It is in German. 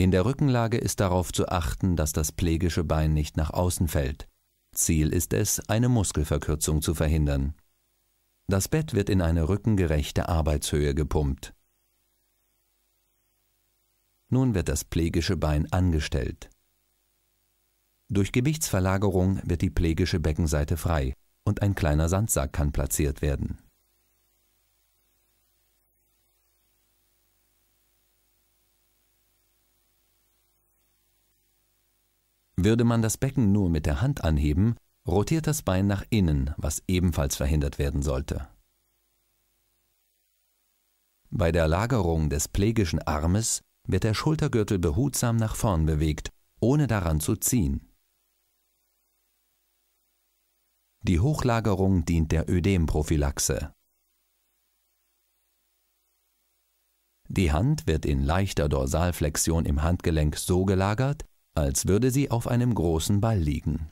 In der Rückenlage ist darauf zu achten, dass das plegische Bein nicht nach außen fällt. Ziel ist es, eine Muskelverkürzung zu verhindern. Das Bett wird in eine rückengerechte Arbeitshöhe gepumpt. Nun wird das plegische Bein angestellt. Durch Gewichtsverlagerung wird die plegische Beckenseite frei und ein kleiner Sandsack kann platziert werden. Würde man das Becken nur mit der Hand anheben, rotiert das Bein nach innen, was ebenfalls verhindert werden sollte. Bei der Lagerung des plegischen Armes wird der Schultergürtel behutsam nach vorn bewegt, ohne daran zu ziehen. Die Hochlagerung dient der Ödemprophylaxe. Die Hand wird in leichter Dorsalflexion im Handgelenk so gelagert, als würde sie auf einem großen Ball liegen.